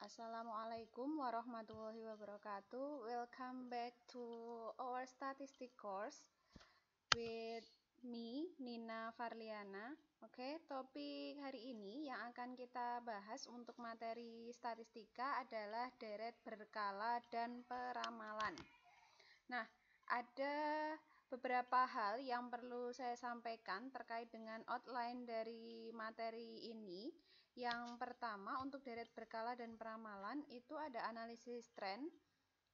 Assalamualaikum warahmatullahi wabarakatuh. Welcome back to our statistic course with me Nina Farliana. Oke, okay, topik hari ini yang akan kita bahas untuk materi statistika adalah deret berkala dan peramalan. Nah, ada beberapa hal yang perlu saya sampaikan terkait dengan outline dari materi ini yang pertama untuk deret berkala dan peramalan itu ada analisis tren,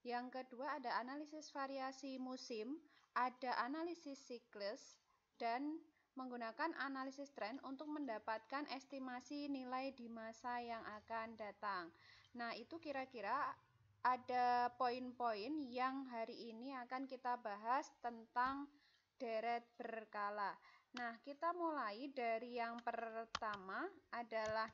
yang kedua ada analisis variasi musim, ada analisis siklus, dan menggunakan analisis tren untuk mendapatkan estimasi nilai di masa yang akan datang. Nah, itu kira-kira ada poin-poin yang hari ini akan kita bahas tentang deret berkala. Nah, kita mulai dari yang pertama adalah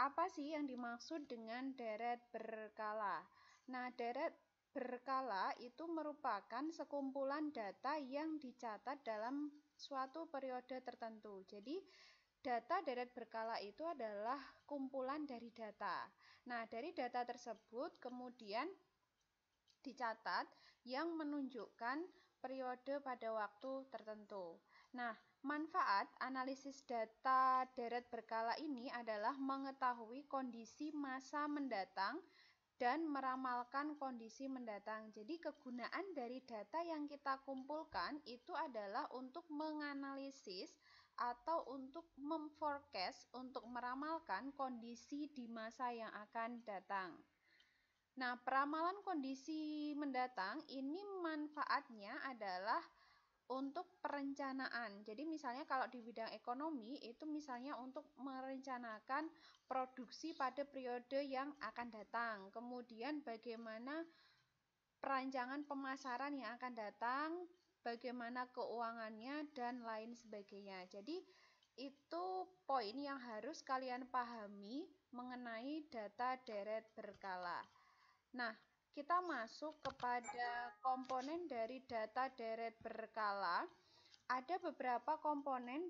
apa sih yang dimaksud dengan deret berkala? Nah, deret berkala itu merupakan sekumpulan data yang dicatat dalam suatu periode tertentu. Jadi, data deret berkala itu adalah kumpulan dari data. Nah, dari data tersebut kemudian dicatat yang menunjukkan periode pada waktu tertentu. Nah, Manfaat analisis data deret berkala ini adalah mengetahui kondisi masa mendatang dan meramalkan kondisi mendatang. Jadi kegunaan dari data yang kita kumpulkan itu adalah untuk menganalisis atau untuk memforecast, untuk meramalkan kondisi di masa yang akan datang. Nah, peramalan kondisi mendatang ini manfaatnya adalah untuk perencanaan. Jadi misalnya kalau di bidang ekonomi itu misalnya untuk merencanakan produksi pada periode yang akan datang. Kemudian bagaimana perancangan pemasaran yang akan datang, bagaimana keuangannya dan lain sebagainya. Jadi itu poin yang harus kalian pahami mengenai data deret berkala. Nah, kita masuk kepada komponen dari data deret berkala. Ada beberapa komponen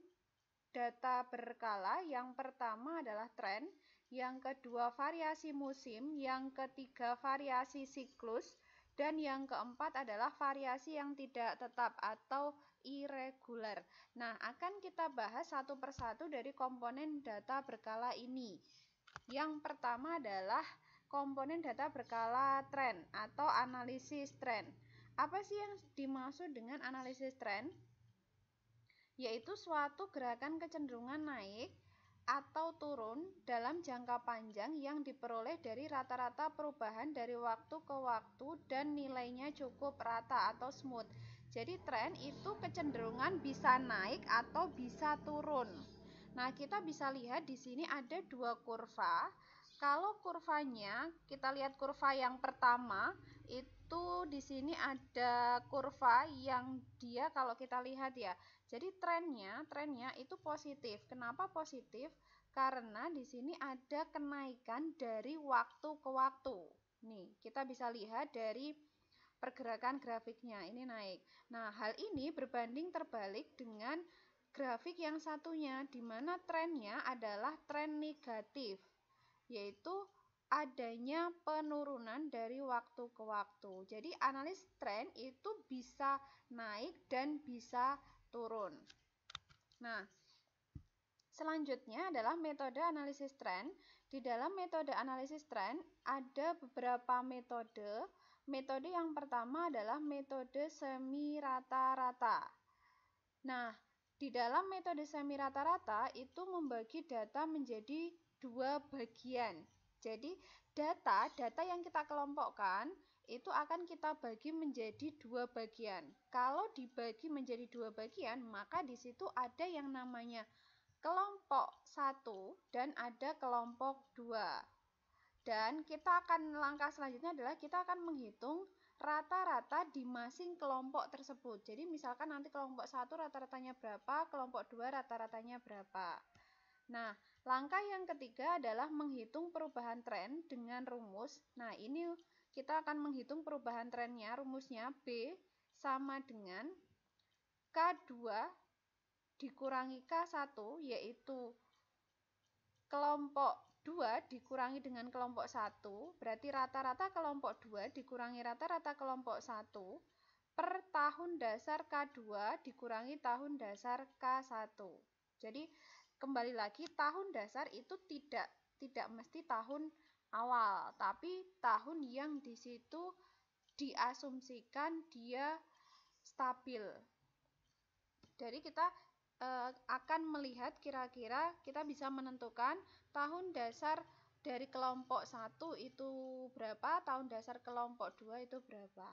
data berkala. Yang pertama adalah tren, yang kedua variasi musim, yang ketiga variasi siklus, dan yang keempat adalah variasi yang tidak tetap atau irregular. Nah, akan kita bahas satu persatu dari komponen data berkala ini. Yang pertama adalah komponen data berkala tren atau analisis tren. Apa sih yang dimaksud dengan analisis tren? Yaitu suatu gerakan kecenderungan naik atau turun dalam jangka panjang yang diperoleh dari rata-rata perubahan dari waktu ke waktu dan nilainya cukup rata atau smooth. Jadi tren itu kecenderungan bisa naik atau bisa turun. Nah, kita bisa lihat di sini ada dua kurva kalau kurvanya, kita lihat kurva yang pertama itu di sini ada kurva yang dia kalau kita lihat ya. Jadi trennya, trennya itu positif. Kenapa positif? Karena di sini ada kenaikan dari waktu ke waktu. Nih, kita bisa lihat dari pergerakan grafiknya ini naik. Nah, hal ini berbanding terbalik dengan grafik yang satunya di mana trennya adalah tren negatif yaitu adanya penurunan dari waktu ke waktu. Jadi analis tren itu bisa naik dan bisa turun. Nah, selanjutnya adalah metode analisis tren. Di dalam metode analisis tren ada beberapa metode. Metode yang pertama adalah metode semi rata-rata. Nah, di dalam metode semi rata-rata itu membagi data menjadi dua bagian. Jadi data, data yang kita kelompokkan itu akan kita bagi menjadi dua bagian. Kalau dibagi menjadi dua bagian, maka di situ ada yang namanya kelompok satu dan ada kelompok dua. Dan kita akan langkah selanjutnya adalah kita akan menghitung rata-rata di masing kelompok tersebut. Jadi misalkan nanti kelompok satu rata-ratanya berapa, kelompok dua rata-ratanya berapa. Nah, Langkah yang ketiga adalah menghitung perubahan tren dengan rumus. Nah, ini kita akan menghitung perubahan trennya. Rumusnya B sama dengan K2 dikurangi K1, yaitu kelompok 2 dikurangi dengan kelompok 1, berarti rata-rata kelompok 2 dikurangi rata-rata kelompok 1 per tahun dasar K2 dikurangi tahun dasar K1. Jadi kembali lagi tahun dasar itu tidak tidak mesti tahun awal, tapi tahun yang di situ diasumsikan dia stabil. Jadi kita e, akan melihat kira-kira kita bisa menentukan tahun dasar dari kelompok satu itu berapa, tahun dasar kelompok 2 itu berapa.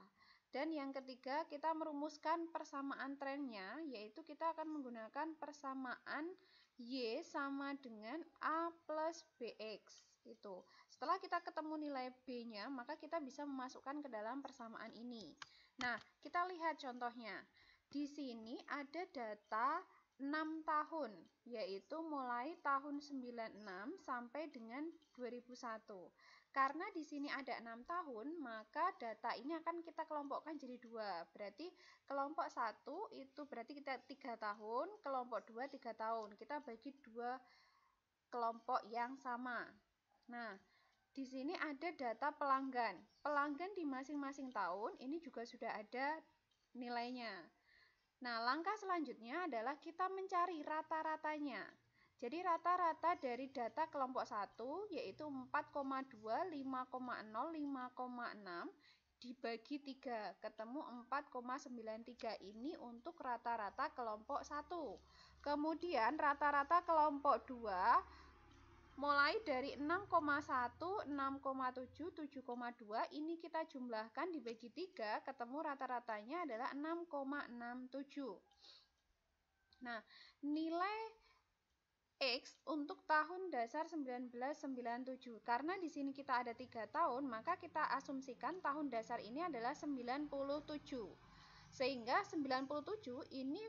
Dan yang ketiga, kita merumuskan persamaan trennya, yaitu kita akan menggunakan persamaan Y sama dengan A plus BX. Itu. Setelah kita ketemu nilai B-nya, maka kita bisa memasukkan ke dalam persamaan ini. Nah, kita lihat contohnya. Di sini ada data 6 tahun, yaitu mulai tahun 96 sampai dengan 2001. Karena di sini ada 6 tahun, maka data ini akan kita kelompokkan jadi dua. Berarti kelompok 1 itu berarti kita 3 tahun, kelompok 2 3 tahun. Kita bagi dua kelompok yang sama. Nah, di sini ada data pelanggan. Pelanggan di masing-masing tahun ini juga sudah ada nilainya. Nah, langkah selanjutnya adalah kita mencari rata-ratanya. Jadi rata-rata dari data kelompok 1 yaitu 4,2, 5,0, 5,6 dibagi 3 ketemu 4,93 ini untuk rata-rata kelompok 1. Kemudian rata-rata kelompok 2 mulai dari 6,1, 6,7, 7,2 ini kita jumlahkan dibagi 3 ketemu rata-ratanya adalah 6,67. Nah, nilai X untuk tahun dasar 1997 karena di sini kita ada tiga tahun maka kita asumsikan tahun dasar ini adalah 97 sehingga 97 ini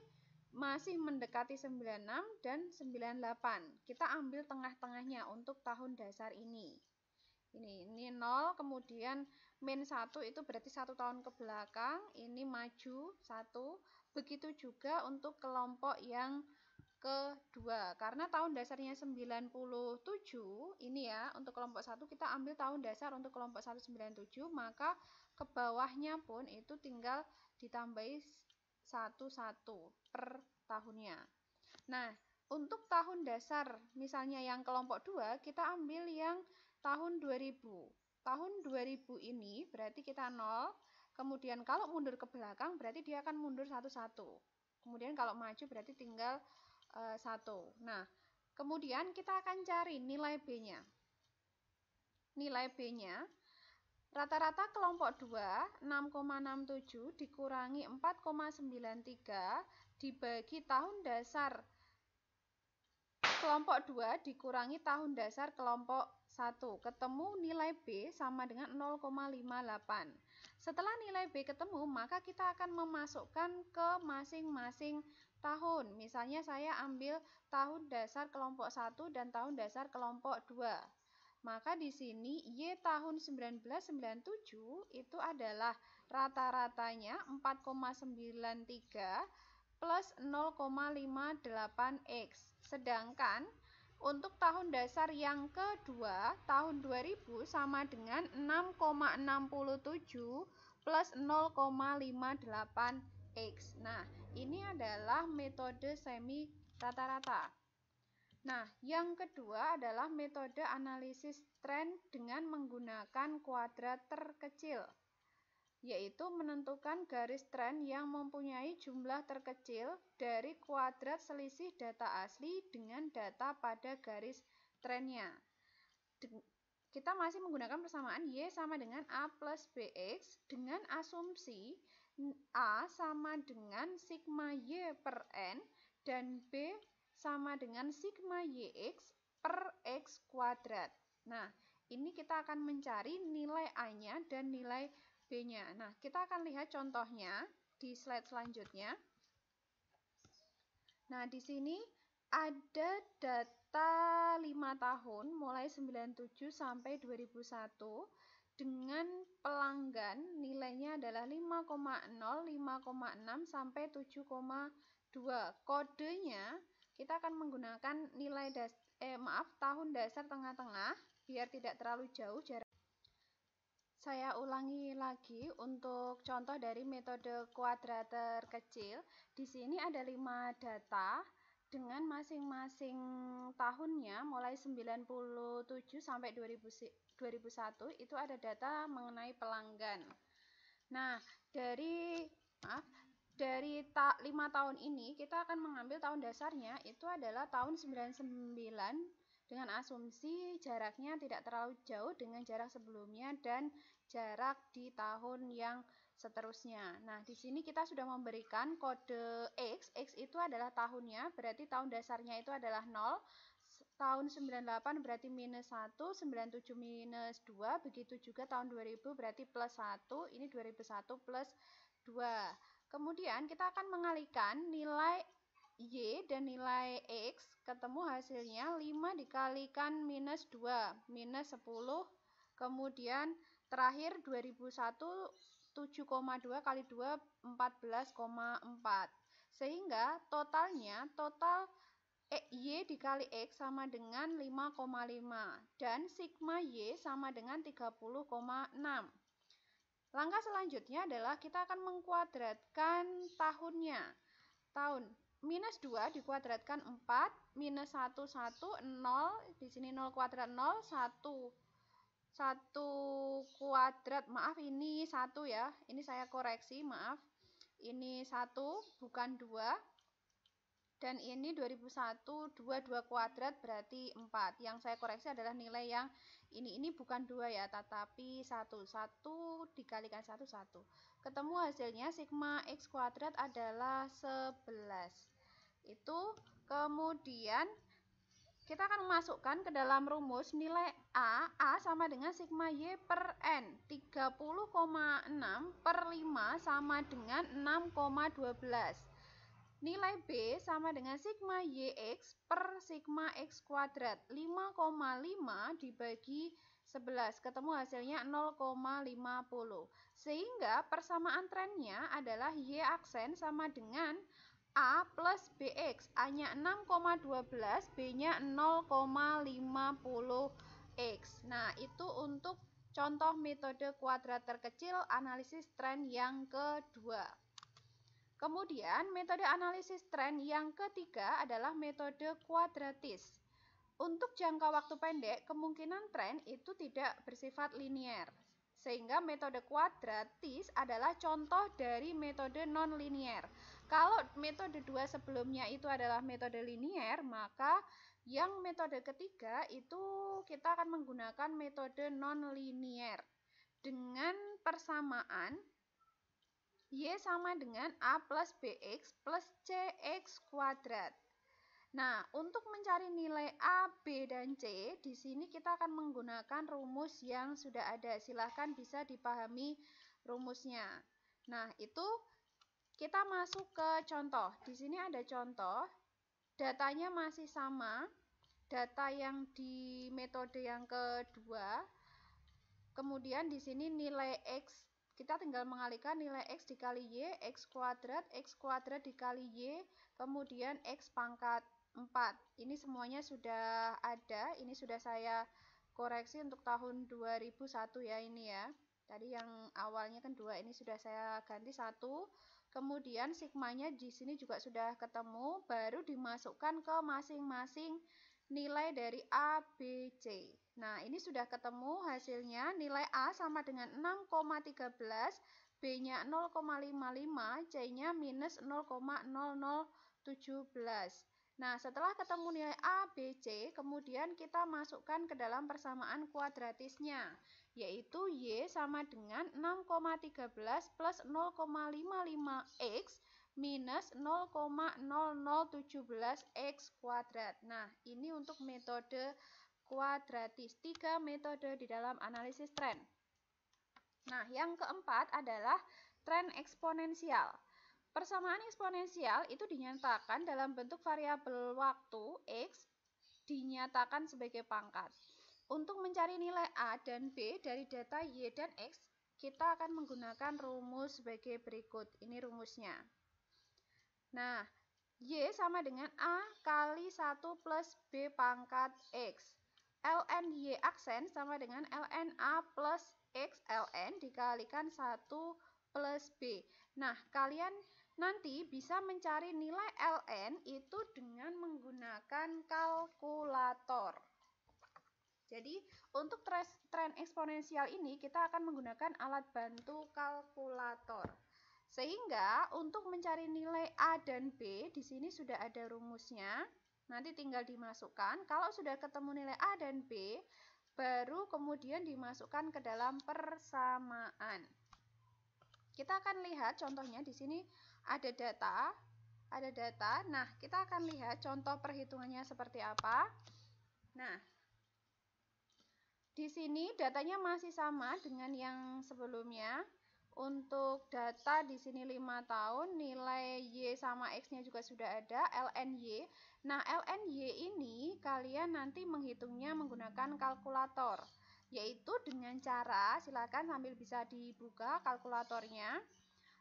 masih mendekati 96 dan 98 kita ambil tengah-tengahnya untuk tahun dasar ini ini, ini 0 kemudian min 1 itu berarti satu tahun ke belakang ini maju 1 begitu juga untuk kelompok yang kedua. Karena tahun dasarnya 97 ini ya untuk kelompok 1 kita ambil tahun dasar untuk kelompok 197 maka ke bawahnya pun itu tinggal ditambahi 11 per tahunnya. Nah, untuk tahun dasar misalnya yang kelompok 2 kita ambil yang tahun 2000. Tahun 2000 ini berarti kita nol, kemudian kalau mundur ke belakang berarti dia akan mundur satu-satu. Kemudian kalau maju berarti tinggal Eh, satu. Nah, kemudian kita akan cari nilai B-nya. Nilai B-nya, rata-rata kelompok 2, 6,67 dikurangi 4,93 dibagi tahun dasar kelompok 2 dikurangi tahun dasar kelompok 1. Ketemu nilai B sama dengan 0,58. Setelah nilai B ketemu, maka kita akan memasukkan ke masing-masing tahun. Misalnya saya ambil tahun dasar kelompok 1 dan tahun dasar kelompok 2. Maka di sini Y tahun 1997 itu adalah rata-ratanya 4,93 plus 0,58X. Sedangkan untuk tahun dasar yang kedua tahun 2000 sama dengan 6,67 plus 0,58 X. Nah, ini adalah metode semi rata-rata. Nah, yang kedua adalah metode analisis tren dengan menggunakan kuadrat terkecil, yaitu menentukan garis tren yang mempunyai jumlah terkecil dari kuadrat selisih data asli dengan data pada garis trennya. Kita masih menggunakan persamaan Y sama dengan A plus BX dengan asumsi A sama dengan sigma Y per N dan B sama dengan sigma YX per X kuadrat. Nah, ini kita akan mencari nilai A-nya dan nilai B-nya. Nah, kita akan lihat contohnya di slide selanjutnya. Nah, di sini ada data 5 tahun mulai 97 sampai 2001 dengan pelanggan nilainya adalah 5,0, 5,6 sampai 7,2. Kodenya kita akan menggunakan nilai das eh maaf tahun dasar tengah-tengah biar tidak terlalu jauh jarak. Saya ulangi lagi untuk contoh dari metode kuadrater kecil. Di sini ada 5 data dengan masing-masing tahunnya mulai 97 sampai 2001 itu ada data mengenai pelanggan. Nah, dari maaf, dari ta, 5 tahun ini kita akan mengambil tahun dasarnya itu adalah tahun 99 dengan asumsi jaraknya tidak terlalu jauh dengan jarak sebelumnya dan jarak di tahun yang seterusnya. Nah, di sini kita sudah memberikan kode X. X itu adalah tahunnya, berarti tahun dasarnya itu adalah 0. Tahun 98 berarti minus 1, 97 minus 2, begitu juga tahun 2000 berarti plus 1, ini 2001 plus 2. Kemudian kita akan mengalihkan nilai Y dan nilai X, ketemu hasilnya 5 dikalikan minus 2, minus 10, kemudian terakhir 2001 7,2 kali 2 14,4 sehingga totalnya total Y dikali X sama dengan 5,5 dan sigma Y sama dengan 30,6 langkah selanjutnya adalah kita akan mengkuadratkan tahunnya tahun minus 2 dikuadratkan 4 minus 1 1 0 di sini 0 kuadrat 0 1 satu kuadrat maaf ini satu ya ini saya koreksi maaf ini satu bukan dua dan ini 2001 2 2 kuadrat berarti empat yang saya koreksi adalah nilai yang ini ini bukan dua ya tetapi satu satu dikalikan satu satu ketemu hasilnya sigma x kuadrat adalah 11 itu kemudian kita akan memasukkan ke dalam rumus nilai A, A sama dengan sigma Y per N, 30,6 per 5 sama dengan 6,12. Nilai B sama dengan sigma YX per sigma X kuadrat 5,5 dibagi 11. Ketemu hasilnya 0,50. Sehingga persamaan trennya adalah Y aksen sama dengan A plus BX A nya 6,12 B nya 0,50X Nah itu untuk contoh metode kuadrat terkecil analisis tren yang kedua Kemudian metode analisis tren yang ketiga adalah metode kuadratis untuk jangka waktu pendek, kemungkinan tren itu tidak bersifat linier. Sehingga metode kuadratis adalah contoh dari metode non nonlinier. Kalau metode dua sebelumnya itu adalah metode linier, maka yang metode ketiga itu kita akan menggunakan metode nonlinier dengan persamaan Y sama dengan A plus BX plus CX kuadrat. Nah, untuk mencari nilai A, B, dan C, di sini kita akan menggunakan rumus yang sudah ada. Silahkan bisa dipahami rumusnya. Nah, itu kita masuk ke contoh. Di sini ada contoh. Datanya masih sama. Data yang di metode yang kedua. Kemudian di sini nilai X. Kita tinggal mengalihkan nilai X dikali Y. X kuadrat. X kuadrat dikali Y. Kemudian X pangkat 4. Ini semuanya sudah ada. Ini sudah saya koreksi untuk tahun 2001 ya ini ya. Tadi yang awalnya kan dua ini sudah saya ganti satu. Kemudian sigmanya di sini juga sudah ketemu, baru dimasukkan ke masing-masing nilai dari A, B, C. Nah, ini sudah ketemu hasilnya nilai A sama dengan 6,13, B-nya 0,55, C-nya minus 0,0017. Nah, setelah ketemu nilai A, B, C, kemudian kita masukkan ke dalam persamaan kuadratisnya yaitu Y sama dengan 6,13 plus 0,55x minus 0,0017x kuadrat. Nah, ini untuk metode kuadratis, tiga metode di dalam analisis tren. Nah, yang keempat adalah tren eksponensial. Persamaan eksponensial itu dinyatakan dalam bentuk variabel waktu x dinyatakan sebagai pangkat. Untuk mencari nilai A dan B dari data Y dan X, kita akan menggunakan rumus sebagai berikut. Ini rumusnya. Nah, Y sama dengan A kali 1 plus B pangkat X. ln Y aksen sama dengan ln A plus X ln dikalikan 1 plus B. Nah, kalian nanti bisa mencari nilai ln itu dengan menggunakan kalkulator. Jadi, untuk tren eksponensial ini kita akan menggunakan alat bantu kalkulator. Sehingga untuk mencari nilai A dan B, di sini sudah ada rumusnya. Nanti tinggal dimasukkan. Kalau sudah ketemu nilai A dan B, baru kemudian dimasukkan ke dalam persamaan. Kita akan lihat contohnya di sini ada data, ada data. Nah, kita akan lihat contoh perhitungannya seperti apa. Nah, di sini datanya masih sama dengan yang sebelumnya. Untuk data di sini 5 tahun, nilai Y sama X-nya juga sudah ada, LNY. Nah, LNY ini kalian nanti menghitungnya menggunakan kalkulator, yaitu dengan cara, silakan sambil bisa dibuka kalkulatornya.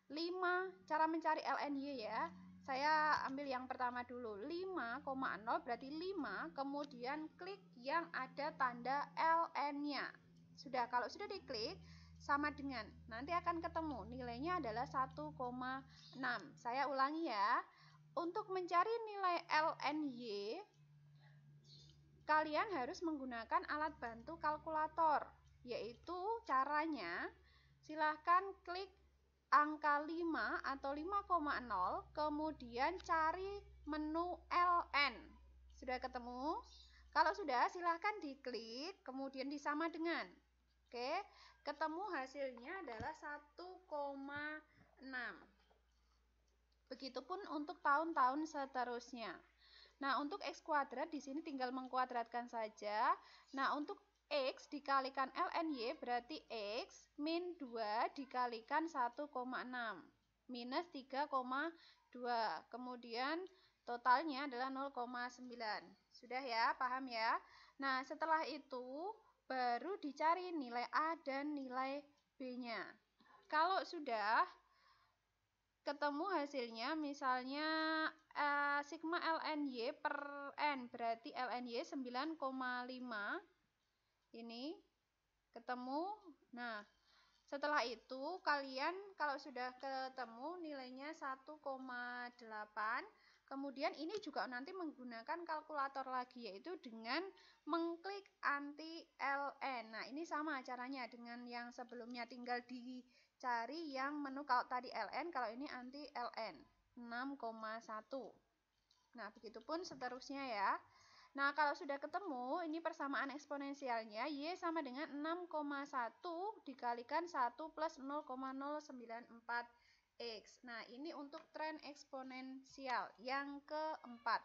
5. Cara mencari LNY ya saya ambil yang pertama dulu 5,0 berarti 5 kemudian klik yang ada tanda LN nya sudah kalau sudah diklik sama dengan nanti akan ketemu nilainya adalah 1,6 saya ulangi ya untuk mencari nilai ln y kalian harus menggunakan alat bantu kalkulator yaitu caranya silahkan klik angka 5 atau 5,0 kemudian cari menu LN sudah ketemu kalau sudah silahkan diklik kemudian disama dengan oke ketemu hasilnya adalah 1,6 begitupun untuk tahun-tahun seterusnya Nah, untuk X kuadrat di sini tinggal mengkuadratkan saja. Nah, untuk X dikalikan ln Y berarti X min 2 dikalikan 1,6 minus 3,2 kemudian totalnya adalah 0,9 sudah ya paham ya nah setelah itu baru dicari nilai A dan nilai B nya kalau sudah ketemu hasilnya misalnya eh, sigma ln y per n berarti ln y 9,5 ini ketemu nah setelah itu kalian kalau sudah ketemu nilainya 1,8 kemudian ini juga nanti menggunakan kalkulator lagi yaitu dengan mengklik anti LN nah ini sama caranya dengan yang sebelumnya tinggal dicari yang menu kalau tadi LN kalau ini anti LN 6,1 nah pun seterusnya ya Nah, kalau sudah ketemu, ini persamaan eksponensialnya Y sama dengan 6,1 dikalikan 1 plus 0,094X. Nah, ini untuk tren eksponensial yang keempat.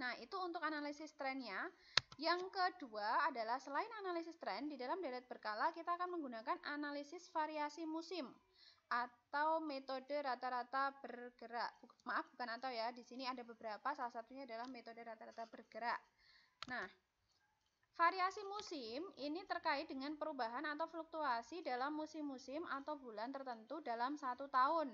Nah, itu untuk analisis trennya. Yang kedua adalah selain analisis tren, di dalam deret berkala kita akan menggunakan analisis variasi musim atau metode rata-rata bergerak. Maaf, bukan atau ya. Di sini ada beberapa, salah satunya adalah metode rata-rata bergerak. Nah, variasi musim ini terkait dengan perubahan atau fluktuasi dalam musim-musim atau bulan tertentu dalam satu tahun.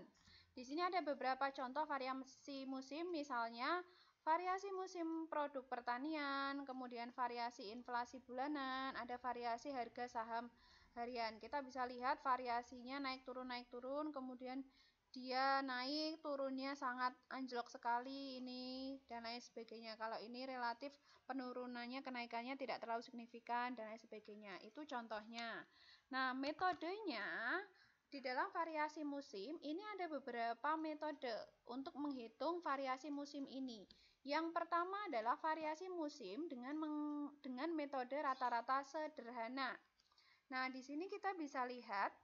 Di sini ada beberapa contoh variasi musim, misalnya variasi musim produk pertanian, kemudian variasi inflasi bulanan, ada variasi harga saham harian. Kita bisa lihat variasinya naik turun naik turun, kemudian dia naik turunnya sangat anjlok sekali ini dan lain sebagainya. Kalau ini relatif penurunannya kenaikannya tidak terlalu signifikan dan lain sebagainya. Itu contohnya. Nah, metodenya di dalam variasi musim, ini ada beberapa metode untuk menghitung variasi musim ini. Yang pertama adalah variasi musim dengan meng, dengan metode rata-rata sederhana. Nah, di sini kita bisa lihat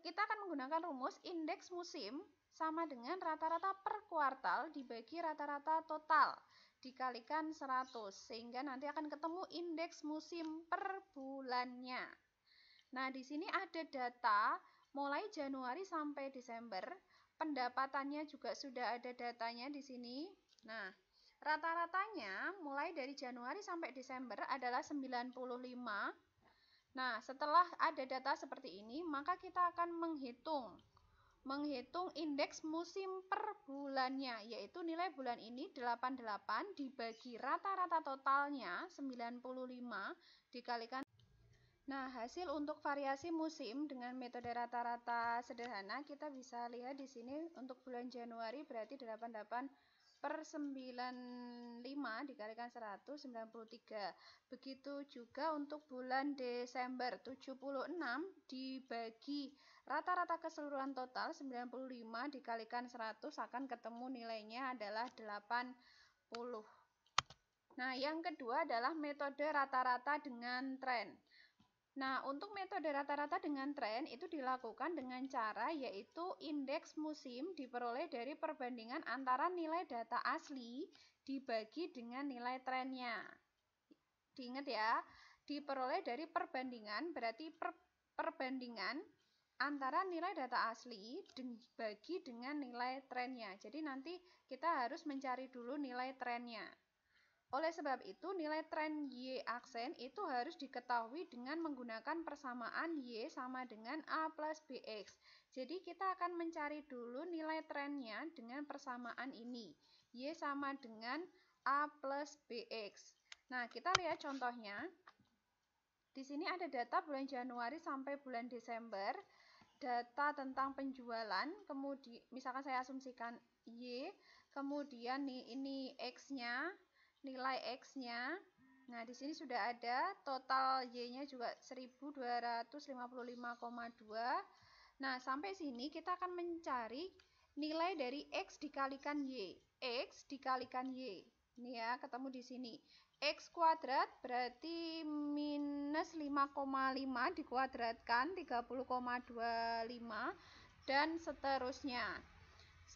kita akan menggunakan rumus indeks musim sama dengan rata-rata per kuartal dibagi rata-rata total dikalikan 100 sehingga nanti akan ketemu indeks musim per bulannya. Nah, di sini ada data mulai Januari sampai Desember, pendapatannya juga sudah ada datanya di sini. Nah, rata-ratanya mulai dari Januari sampai Desember adalah 95 Nah, setelah ada data seperti ini, maka kita akan menghitung menghitung indeks musim per bulannya, yaitu nilai bulan ini 88 dibagi rata-rata totalnya 95 dikalikan. Nah, hasil untuk variasi musim dengan metode rata-rata sederhana kita bisa lihat di sini untuk bulan Januari berarti 88 per 95 dikalikan puluh tiga begitu juga untuk bulan Desember 76 dibagi rata-rata keseluruhan total 95 dikalikan 100 akan ketemu nilainya adalah 80 nah yang kedua adalah metode rata-rata dengan tren Nah, untuk metode rata-rata dengan tren itu dilakukan dengan cara yaitu indeks musim diperoleh dari perbandingan antara nilai data asli dibagi dengan nilai trennya. Diingat ya, diperoleh dari perbandingan berarti per, perbandingan antara nilai data asli dibagi dengan nilai trennya. Jadi nanti kita harus mencari dulu nilai trennya. Oleh sebab itu, nilai tren Y aksen itu harus diketahui dengan menggunakan persamaan Y sama dengan A plus BX. Jadi kita akan mencari dulu nilai trennya dengan persamaan ini. Y sama dengan A plus BX. Nah, kita lihat contohnya. Di sini ada data bulan Januari sampai bulan Desember, data tentang penjualan, kemudian misalkan saya asumsikan Y, kemudian nih ini X-nya, nilai X-nya. Nah, di sini sudah ada total Y-nya juga 1255,2. Nah, sampai sini kita akan mencari nilai dari X dikalikan Y. X dikalikan Y. Ini ya, ketemu di sini. X kuadrat berarti minus 5,5 dikuadratkan 30,25 dan seterusnya.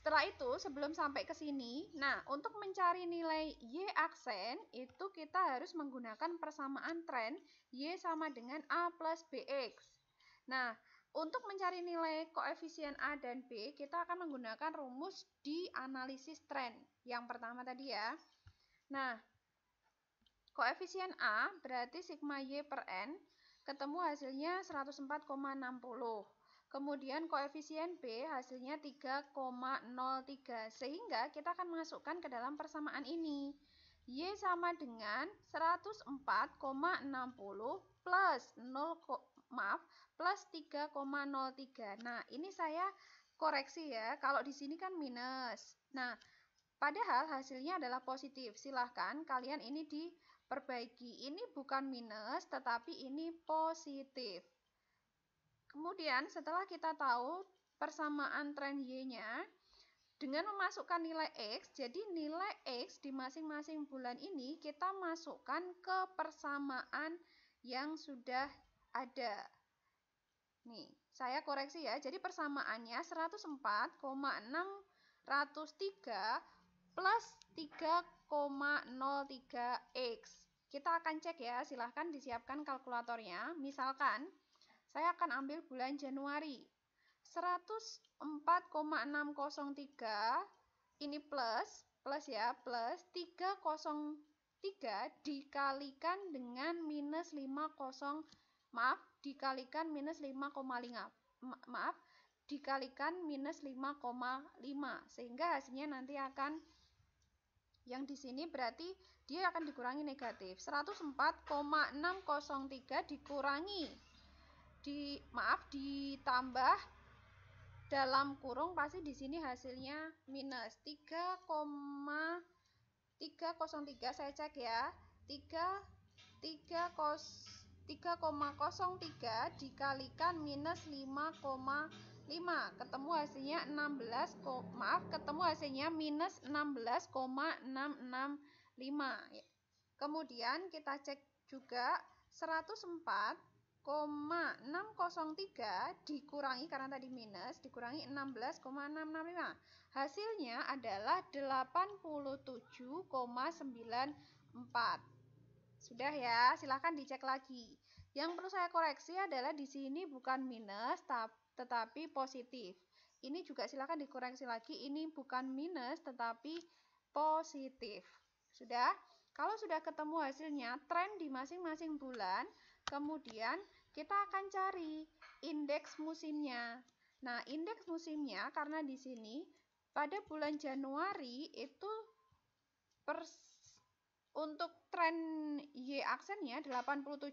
Setelah itu, sebelum sampai ke sini, nah, untuk mencari nilai Y aksen, itu kita harus menggunakan persamaan tren Y sama dengan A plus BX. Nah, untuk mencari nilai koefisien A dan B, kita akan menggunakan rumus di analisis tren. Yang pertama tadi ya. Nah, koefisien A berarti sigma Y per N, ketemu hasilnya 104,60. Kemudian koefisien B hasilnya 3,03 sehingga kita akan masukkan ke dalam persamaan ini. Y sama dengan 104,60 plus 0, maaf, plus 3,03. Nah, ini saya koreksi ya, kalau di sini kan minus. Nah, padahal hasilnya adalah positif. Silahkan kalian ini diperbaiki. Ini bukan minus, tetapi ini positif. Kemudian setelah kita tahu persamaan tren Y-nya, dengan memasukkan nilai X, jadi nilai X di masing-masing bulan ini kita masukkan ke persamaan yang sudah ada. Nih, saya koreksi ya. Jadi persamaannya 104,603 plus 3,03X. Kita akan cek ya, silahkan disiapkan kalkulatornya. Misalkan saya akan ambil bulan Januari. 104,603 ini plus, plus ya, plus 303 dikalikan dengan minus 50, maaf, dikalikan minus 5,5, maaf, dikalikan minus 5,5 sehingga hasilnya nanti akan yang di sini berarti dia akan dikurangi negatif 104,603 dikurangi di maaf ditambah dalam kurung pasti di sini hasilnya minus 3,303 saya cek ya 3 3,03 dikalikan minus 5,5 ketemu hasilnya 16 belas maaf ketemu hasilnya minus 16,665 kemudian kita cek juga 104 603 dikurangi karena tadi minus dikurangi 16,665 hasilnya adalah 87,94 sudah ya silahkan dicek lagi yang perlu saya koreksi adalah di sini bukan minus tetapi positif ini juga silahkan dikoreksi lagi ini bukan minus tetapi positif sudah kalau sudah ketemu hasilnya tren di masing-masing bulan Kemudian kita akan cari indeks musimnya. Nah, indeks musimnya karena di sini pada bulan Januari itu untuk tren Y aksennya 87,94.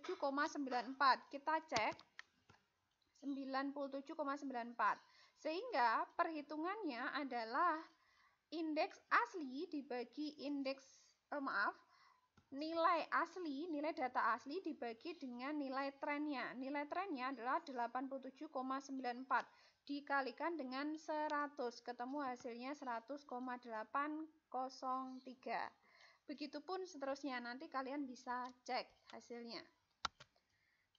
Kita cek 97,94. Sehingga perhitungannya adalah indeks asli dibagi indeks eh, maaf, nilai asli, nilai data asli dibagi dengan nilai trennya. Nilai trennya adalah 87,94 dikalikan dengan 100, ketemu hasilnya 100,803. Begitupun seterusnya, nanti kalian bisa cek hasilnya.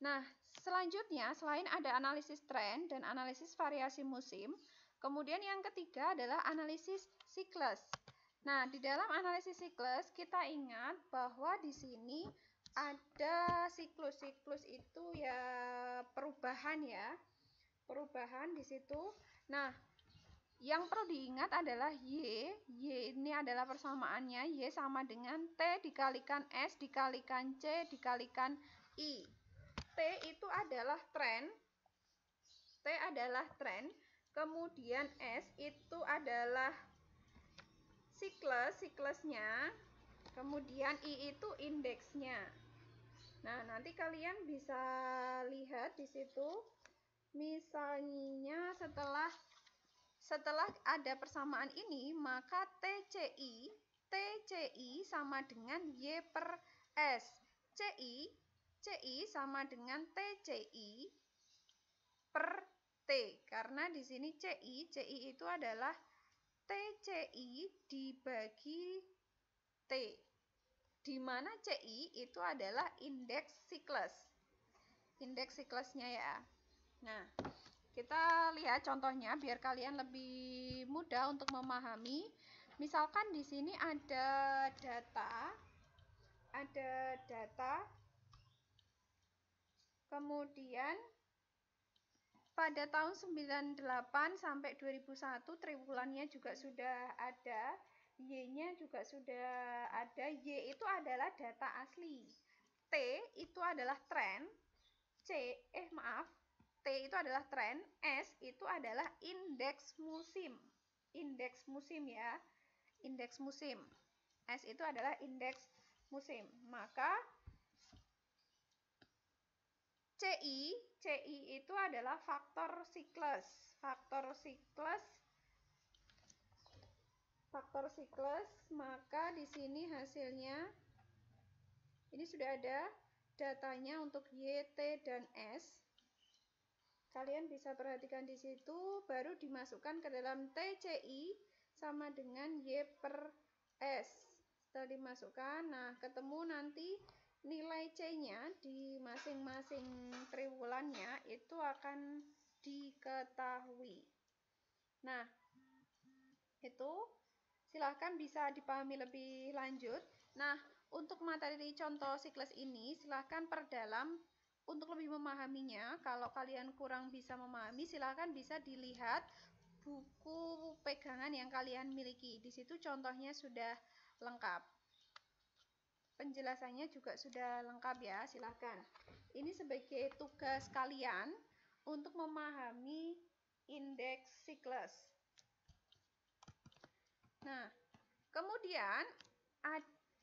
Nah, selanjutnya selain ada analisis tren dan analisis variasi musim, kemudian yang ketiga adalah analisis siklus. Nah, di dalam analisis siklus kita ingat bahwa di sini ada siklus. Siklus itu ya perubahan ya. Perubahan di situ. Nah, yang perlu diingat adalah Y. Y ini adalah persamaannya. Y sama dengan T dikalikan S dikalikan C dikalikan I. T itu adalah tren. T adalah tren. Kemudian S itu adalah siklus, siklusnya, kemudian I itu indeksnya. Nah, nanti kalian bisa lihat di situ misalnya setelah setelah ada persamaan ini, maka TCI TCI sama dengan Y per S. CI CI sama dengan TCI per T karena di sini CI CI itu adalah TCI dibagi T di mana CI itu adalah indeks siklus indeks siklusnya ya Nah kita lihat contohnya biar kalian lebih mudah untuk memahami misalkan di sini ada data ada data kemudian pada tahun 98 sampai 2001 triwulannya juga sudah ada, Y-nya juga sudah ada. Y itu adalah data asli. T itu adalah tren. C eh maaf, T itu adalah tren, S itu adalah indeks musim. Indeks musim ya. Indeks musim. S itu adalah indeks musim. Maka CI CI itu adalah faktor siklus. Faktor siklus faktor siklus, maka di sini hasilnya ini sudah ada datanya untuk YT dan S. Kalian bisa perhatikan di situ, baru dimasukkan ke dalam TCI sama dengan Y per S. Setelah dimasukkan, nah ketemu nanti nilai C-nya di masing-masing triwulannya itu akan diketahui. Nah, itu silahkan bisa dipahami lebih lanjut. Nah, untuk materi contoh siklus ini silahkan perdalam untuk lebih memahaminya. Kalau kalian kurang bisa memahami, silahkan bisa dilihat buku pegangan yang kalian miliki. Di situ contohnya sudah lengkap penjelasannya juga sudah lengkap ya, silahkan. Ini sebagai tugas kalian untuk memahami indeks siklus. Nah, kemudian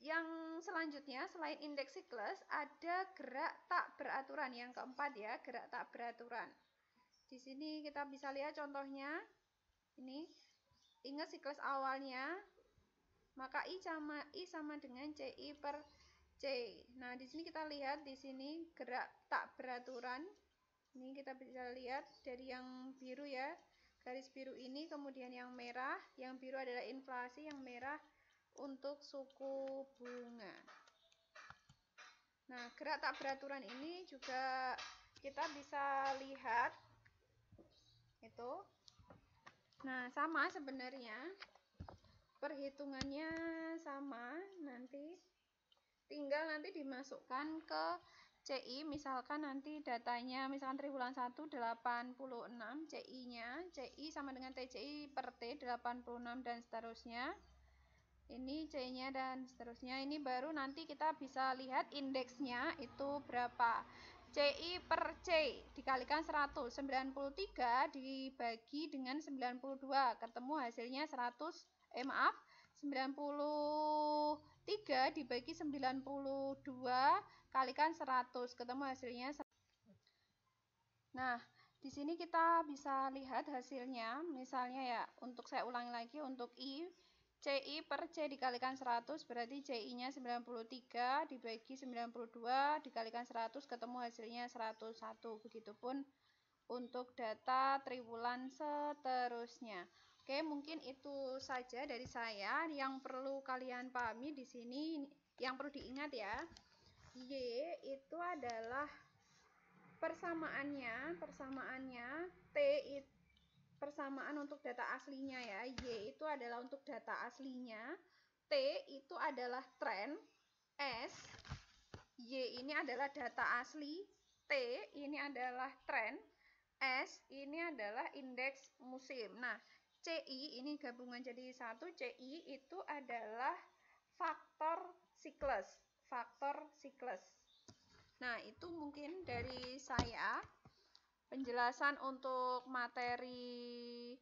yang selanjutnya selain indeks siklus ada gerak tak beraturan yang keempat ya, gerak tak beraturan. Di sini kita bisa lihat contohnya. Ini ingat siklus awalnya maka I sama I sama dengan CI per C. Nah, di sini kita lihat di sini gerak tak beraturan. Ini kita bisa lihat dari yang biru ya. Garis biru ini kemudian yang merah, yang biru adalah inflasi, yang merah untuk suku bunga. Nah, gerak tak beraturan ini juga kita bisa lihat itu. Nah, sama sebenarnya perhitungannya sama nanti tinggal nanti dimasukkan ke CI misalkan nanti datanya misalkan triwulan 1 86 CI nya CI sama dengan TCI per T 86 dan seterusnya ini C nya dan seterusnya ini baru nanti kita bisa lihat indeksnya itu berapa CI per C dikalikan 193 dibagi dengan 92 ketemu hasilnya 100 eh maaf 93 dibagi 92 kalikan 100 ketemu hasilnya nah di sini kita bisa lihat hasilnya misalnya ya untuk saya ulangi lagi untuk I CI per C dikalikan 100 berarti CI nya 93 dibagi 92 dikalikan 100 ketemu hasilnya 101 begitupun untuk data triwulan seterusnya Oke, mungkin itu saja dari saya yang perlu kalian pahami di sini yang perlu diingat ya. Y itu adalah persamaannya, persamaannya T itu persamaan untuk data aslinya ya. Y itu adalah untuk data aslinya, T itu adalah tren, S Y ini adalah data asli, T ini adalah tren, S ini adalah indeks musim. Nah, CI ini gabungan jadi satu CI itu adalah faktor siklus faktor siklus nah itu mungkin dari saya penjelasan untuk materi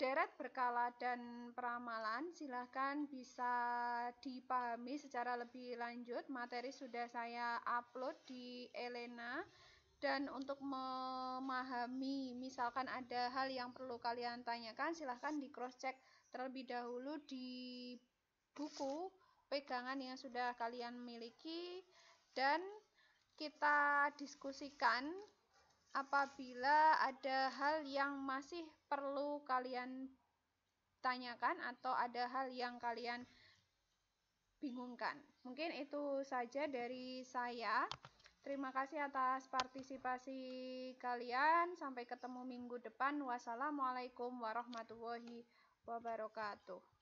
deret berkala dan peramalan silahkan bisa dipahami secara lebih lanjut materi sudah saya upload di Elena dan untuk memahami misalkan ada hal yang perlu kalian tanyakan silahkan di cross check terlebih dahulu di buku pegangan yang sudah kalian miliki dan kita diskusikan apabila ada hal yang masih perlu kalian tanyakan atau ada hal yang kalian bingungkan mungkin itu saja dari saya Terima kasih atas partisipasi kalian. Sampai ketemu minggu depan. Wassalamualaikum warahmatullahi wabarakatuh.